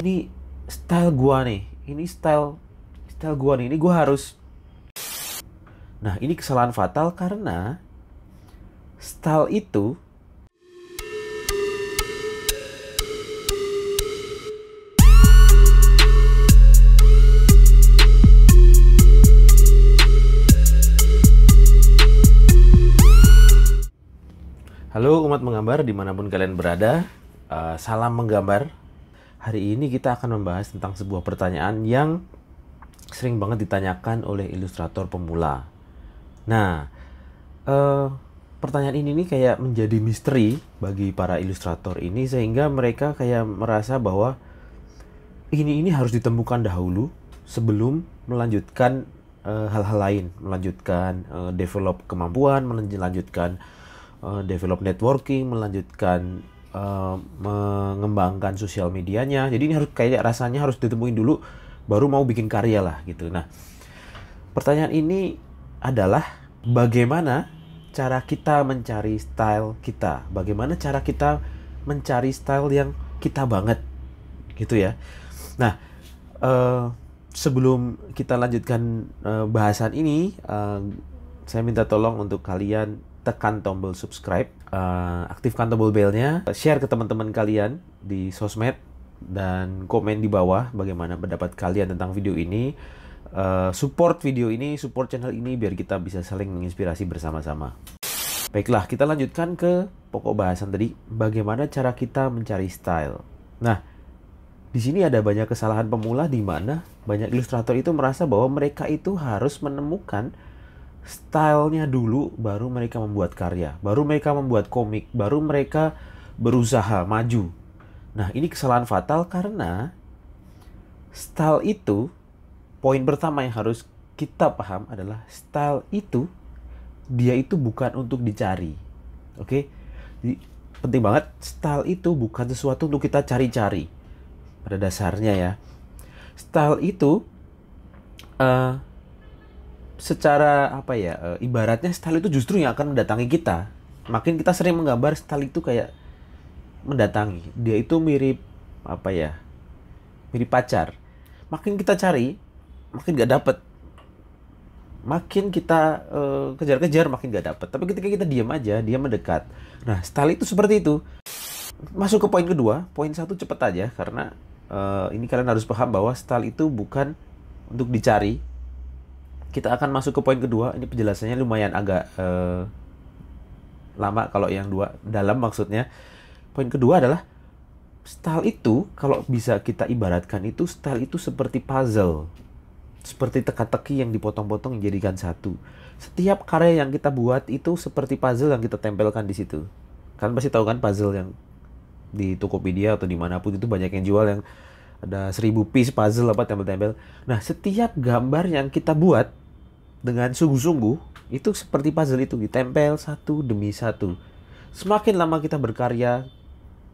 ini style gua nih ini style style gua nih ini gua harus nah ini kesalahan fatal karena style itu Halo umat menggambar dimanapun kalian berada, uh, salam menggambar Hari ini kita akan membahas tentang sebuah pertanyaan yang sering banget ditanyakan oleh ilustrator pemula. Nah, eh, pertanyaan ini nih kayak menjadi misteri bagi para ilustrator ini sehingga mereka kayak merasa bahwa ini ini harus ditemukan dahulu sebelum melanjutkan eh, hal-hal eh, lain, melanjutkan eh, develop kemampuan, melanjutkan eh, develop networking, melanjutkan uh, mengembangkan sosial medianya. Jadi ini harus kayak rasanya harus ditemuin dulu baru mau bikin karya lah gitu. Nah, pertanyaan ini adalah bagaimana cara kita mencari style kita? Bagaimana cara kita mencari style yang kita banget gitu ya. Nah, uh, sebelum kita lanjutkan uh, bahasan ini, uh, saya minta tolong untuk kalian tekan tombol subscribe uh, aktifkan tombol belnya, share ke teman-teman kalian di sosmed dan komen di bawah bagaimana pendapat kalian tentang video ini. Uh, support video ini, support channel ini biar kita bisa saling menginspirasi bersama-sama. Baiklah, kita lanjutkan ke pokok bahasan tadi, bagaimana cara kita mencari style. Nah, di sini ada banyak kesalahan pemula di mana banyak ilustrator itu merasa bahwa mereka itu harus menemukan stylenya dulu baru mereka membuat karya baru mereka membuat komik baru mereka berusaha maju nah ini kesalahan fatal karena style itu poin pertama yang harus kita paham adalah style itu dia itu bukan untuk dicari oke okay? Jadi, penting banget style itu bukan sesuatu untuk kita cari-cari pada dasarnya ya style itu uh, secara apa ya eh, ibaratnya style itu justru yang akan mendatangi kita makin kita sering menggambar style itu kayak mendatangi dia itu mirip apa ya mirip pacar makin kita cari makin gak dapet makin kita eh, kejar-kejar makin gak dapet tapi ketika kita diam aja dia mendekat nah style itu seperti itu masuk ke poin kedua poin satu cepet aja karena uh, ini kalian harus paham bahwa style itu bukan untuk dicari kita akan masuk ke poin kedua. Ini penjelasannya lumayan agak eh, lama kalau yang dua dalam maksudnya. Poin kedua adalah style itu kalau bisa kita ibaratkan itu style itu seperti puzzle. Seperti teka-teki yang dipotong-potong dijadikan satu. Setiap karya yang kita buat itu seperti puzzle yang kita tempelkan di situ. Kalian pasti tahu kan puzzle yang di Tokopedia atau dimanapun itu banyak yang jual yang ada seribu piece puzzle apa tempel-tempel. Nah setiap gambar yang kita buat dengan sungguh-sungguh itu seperti puzzle itu ditempel gitu. satu demi satu. Semakin lama kita berkarya,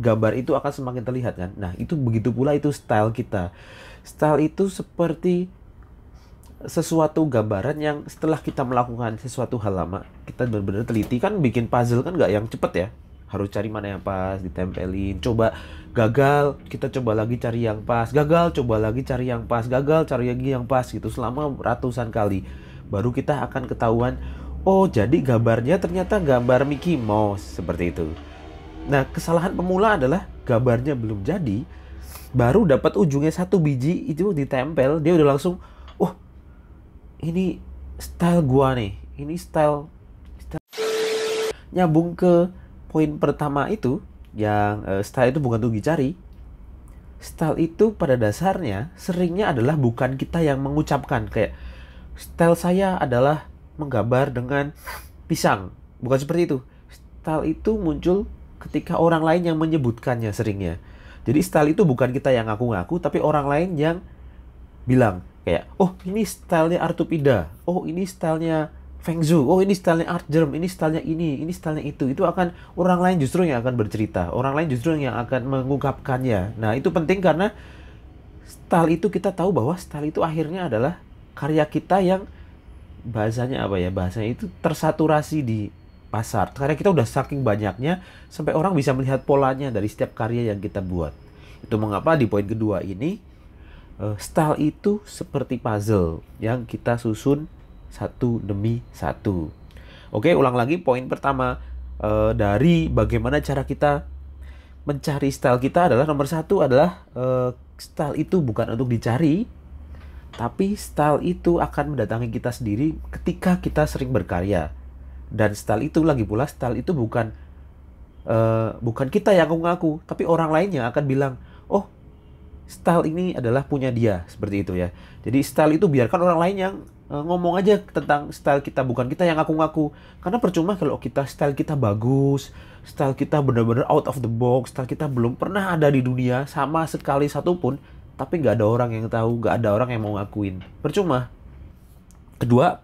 gambar itu akan semakin terlihat kan. Nah, itu begitu pula itu style kita. Style itu seperti sesuatu gambaran yang setelah kita melakukan sesuatu hal lama, kita benar-benar teliti kan bikin puzzle kan nggak yang cepet ya. Harus cari mana yang pas, ditempelin, coba gagal, kita coba lagi cari yang pas, gagal, coba lagi cari yang pas, gagal, cari lagi yang pas gitu selama ratusan kali baru kita akan ketahuan oh jadi gambarnya ternyata gambar Mickey Mouse seperti itu. Nah, kesalahan pemula adalah gambarnya belum jadi, baru dapat ujungnya satu biji itu ditempel, dia udah langsung, "Wah, oh, ini style gua nih. Ini style, style. nyambung ke poin pertama itu yang uh, style itu bukan Tugi cari. Style itu pada dasarnya seringnya adalah bukan kita yang mengucapkan kayak style saya adalah menggambar dengan pisang. Bukan seperti itu. Style itu muncul ketika orang lain yang menyebutkannya seringnya. Jadi style itu bukan kita yang ngaku-ngaku, tapi orang lain yang bilang kayak, oh ini stylenya Artupida, oh ini stylenya Feng Zhu, oh ini stylenya Art Germ, ini stylenya ini, ini stylenya itu. Itu akan orang lain justru yang akan bercerita, orang lain justru yang akan mengungkapkannya. Nah itu penting karena style itu kita tahu bahwa style itu akhirnya adalah karya kita yang bahasanya apa ya bahasanya itu tersaturasi di pasar karena kita udah saking banyaknya sampai orang bisa melihat polanya dari setiap karya yang kita buat itu mengapa di poin kedua ini eh, style itu seperti puzzle yang kita susun satu demi satu oke ulang lagi poin pertama eh, dari bagaimana cara kita mencari style kita adalah nomor satu adalah eh, style itu bukan untuk dicari tapi style itu akan mendatangi kita sendiri ketika kita sering berkarya. Dan style itu lagi pula style itu bukan uh, bukan kita yang ngaku-ngaku, tapi orang lainnya akan bilang, "Oh, style ini adalah punya dia." Seperti itu ya. Jadi style itu biarkan orang lain yang eh, ngomong aja tentang style kita, bukan kita yang ngaku-ngaku. Karena percuma kalau kita style kita bagus, style kita benar-benar out of the box, style kita belum pernah ada di dunia sama sekali satupun, tapi nggak ada orang yang tahu nggak ada orang yang mau ngakuin percuma kedua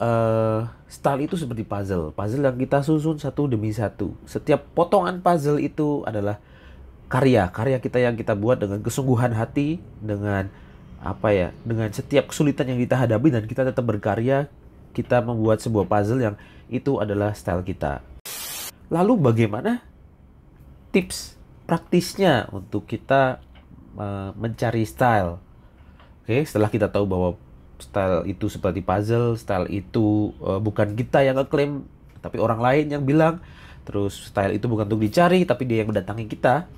uh, style itu seperti puzzle puzzle yang kita susun satu demi satu setiap potongan puzzle itu adalah karya karya kita yang kita buat dengan kesungguhan hati dengan apa ya dengan setiap kesulitan yang kita hadapi dan kita tetap berkarya kita membuat sebuah puzzle yang itu adalah style kita lalu bagaimana tips praktisnya untuk kita Eh, mencari style. Oke, okay, setelah kita tahu bahwa style itu seperti puzzle, style itu uh, bukan kita yang ngeklaim, tapi orang lain yang bilang. Terus style itu bukan untuk dicari, tapi dia yang mendatangi kita.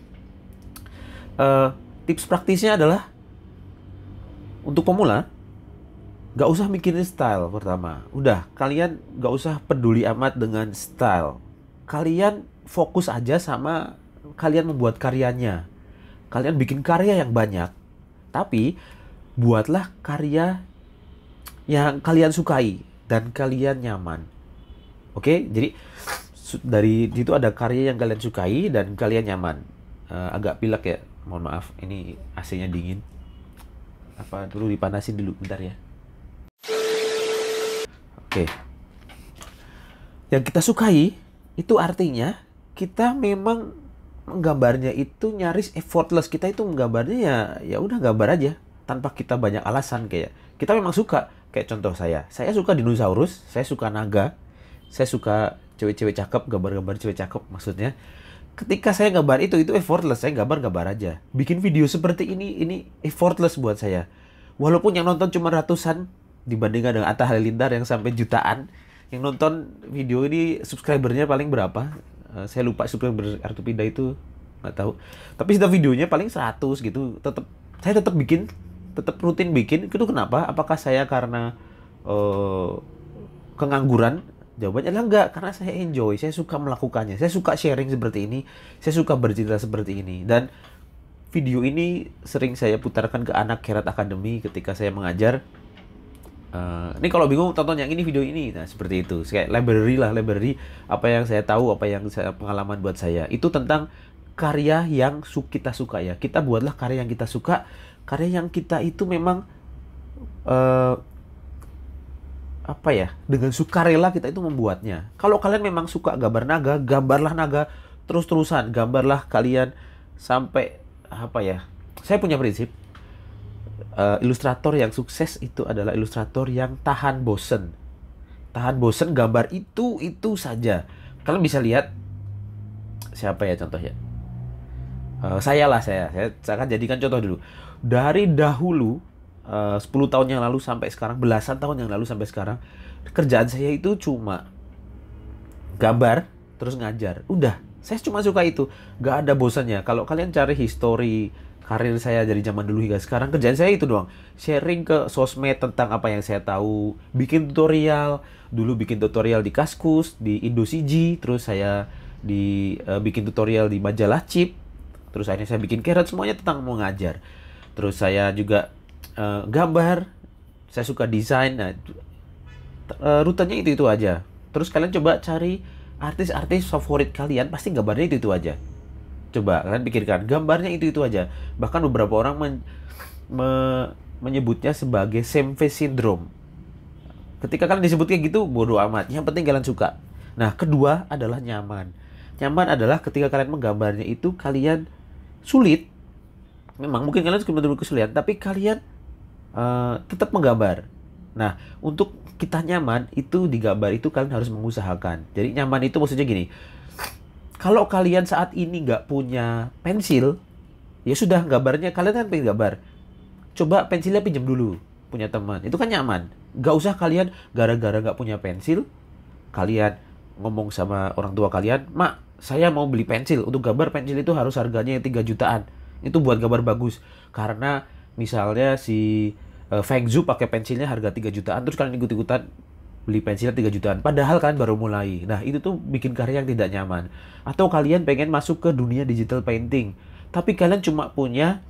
Uh, tips praktisnya adalah untuk pemula, nggak usah mikirin style pertama. Udah, kalian nggak usah peduli amat dengan style. Kalian fokus aja sama kalian membuat karyanya kalian bikin karya yang banyak, tapi buatlah karya yang kalian sukai dan kalian nyaman. Oke, jadi dari itu ada karya yang kalian sukai dan kalian nyaman. Uh, agak pilek ya, mohon maaf. Ini AC-nya dingin. Apa dulu dipanasin dulu bentar ya. Oke. Yang kita sukai itu artinya kita memang menggambarnya itu nyaris effortless kita itu menggambarnya ya ya udah gambar aja tanpa kita banyak alasan kayak kita memang suka kayak contoh saya saya suka dinosaurus saya suka naga saya suka cewek-cewek cakep gambar-gambar cewek cakep maksudnya ketika saya gambar itu itu effortless saya gambar-gambar aja bikin video seperti ini ini effortless buat saya walaupun yang nonton cuma ratusan dibandingkan dengan Atta Halilintar yang sampai jutaan yang nonton video ini subscribernya paling berapa uh, saya lupa berarti pindah itu nggak tahu tapi sudah videonya paling 100 gitu tetap saya tetap bikin tetap rutin bikin itu kenapa apakah saya karena uh, kengangguran jawabannya adalah enggak karena saya enjoy saya suka melakukannya saya suka sharing seperti ini saya suka bercerita seperti ini dan video ini sering saya putarkan ke anak kerat akademi ketika saya mengajar Uh, ini kalau bingung tonton yang ini video ini nah seperti itu kayak library lah library apa yang saya tahu apa yang saya pengalaman buat saya itu tentang karya yang su kita suka ya kita buatlah karya yang kita suka karya yang kita itu memang uh, apa ya dengan sukarela kita itu membuatnya kalau kalian memang suka gambar naga gambarlah naga terus terusan gambarlah kalian sampai apa ya saya punya prinsip uh, ilustrator yang sukses itu adalah ilustrator yang tahan bosen. Tahan bosen gambar itu itu saja. Kalian bisa lihat siapa ya contohnya. Uh, saya lah saya. saya, akan jadikan contoh dulu. Dari dahulu eh, uh, 10 tahun yang lalu sampai sekarang, belasan tahun yang lalu sampai sekarang, kerjaan saya itu cuma gambar terus ngajar. Udah, saya cuma suka itu. Gak ada bosannya. Kalau kalian cari history karir saya dari zaman dulu hingga sekarang kerjaan saya itu doang sharing ke sosmed tentang apa yang saya tahu bikin tutorial dulu bikin tutorial di Kaskus di CG terus saya di uh, bikin tutorial di majalah Chip terus akhirnya saya bikin keret semuanya tentang mau ngajar. terus saya juga uh, gambar saya suka desain nah, uh, rutenya itu itu aja terus kalian coba cari artis-artis favorit kalian pasti gambarnya itu itu aja Coba kalian pikirkan, gambarnya itu-itu aja. Bahkan beberapa orang men me menyebutnya sebagai same face syndrome. Ketika kalian disebutnya gitu, bodoh amat. Yang penting kalian suka. Nah, kedua adalah nyaman. Nyaman adalah ketika kalian menggambarnya itu kalian sulit. Memang mungkin kalian suka benar kesulitan, tapi kalian uh, tetap menggambar. Nah, untuk kita nyaman itu digambar itu kalian harus mengusahakan. Jadi nyaman itu maksudnya gini. Kalau kalian saat ini nggak punya pensil, ya sudah gambarnya kalian kan pengen gambar. Coba pensilnya pinjam dulu punya teman. Itu kan nyaman. Gak usah kalian gara-gara nggak punya pensil, kalian ngomong sama orang tua kalian, "Mak, saya mau beli pensil. Untuk gambar pensil itu harus harganya yang 3 jutaan. Itu buat gambar bagus." Karena misalnya si eh, Feng Zhu pakai pensilnya harga 3 jutaan terus kalian ikut-ikutan beli pensil 3 jutaan. Padahal kalian baru mulai. Nah, itu tuh bikin karya yang tidak nyaman. Atau kalian pengen masuk ke dunia digital painting. Tapi kalian cuma punya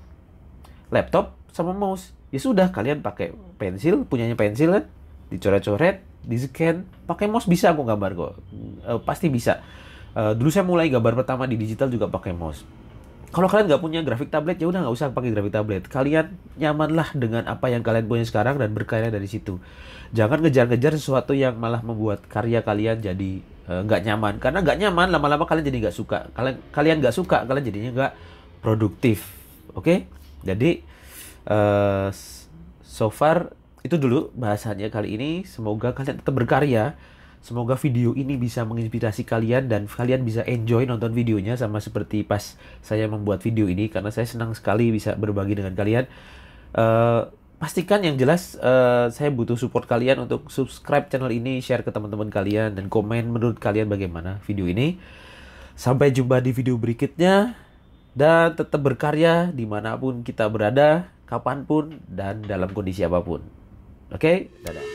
laptop sama mouse. Ya sudah, kalian pakai pensil, punyanya pensil kan. Dicoret-coret, di-scan. Pakai mouse bisa aku gambar kok. E, pasti bisa. E, dulu saya mulai gambar pertama di digital juga pakai mouse kalau kalian nggak punya grafik tablet ya udah nggak usah pakai grafik tablet kalian nyamanlah dengan apa yang kalian punya sekarang dan berkarya dari situ jangan ngejar-ngejar sesuatu yang malah membuat karya kalian jadi eh, nggak uh, nyaman karena nggak nyaman lama-lama kalian jadi nggak suka kalian kalian nggak suka kalian jadinya nggak produktif oke okay? jadi uh, so far itu dulu bahasannya kali ini semoga kalian tetap berkarya Semoga video ini bisa menginspirasi kalian dan kalian bisa enjoy nonton videonya sama seperti pas saya membuat video ini karena saya senang sekali bisa berbagi dengan kalian. Uh, pastikan yang jelas uh, saya butuh support kalian untuk subscribe channel ini, share ke teman-teman kalian dan komen menurut kalian bagaimana video ini. Sampai jumpa di video berikutnya dan tetap berkarya dimanapun kita berada, kapanpun dan dalam kondisi apapun. Oke, okay? dadah.